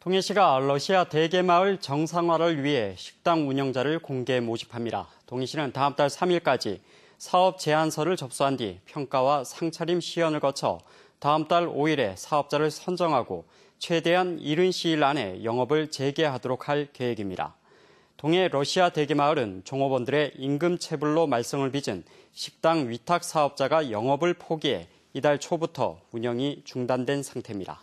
동해 시가 러시아 대게 마을 정상화를 위해 식당 운영자를 공개 모집합니다. 동해 시는 다음 달 3일까지 사업 제안서를 접수한 뒤 평가와 상차림 시연을 거쳐 다음 달 5일에 사업자를 선정하고 최대한 이른 시일 안에 영업을 재개하도록 할 계획입니다. 동해 러시아 대게 마을은 종업원들의 임금 체불로 말썽을 빚은 식당 위탁 사업자가 영업을 포기해 이달 초부터 운영이 중단된 상태입니다.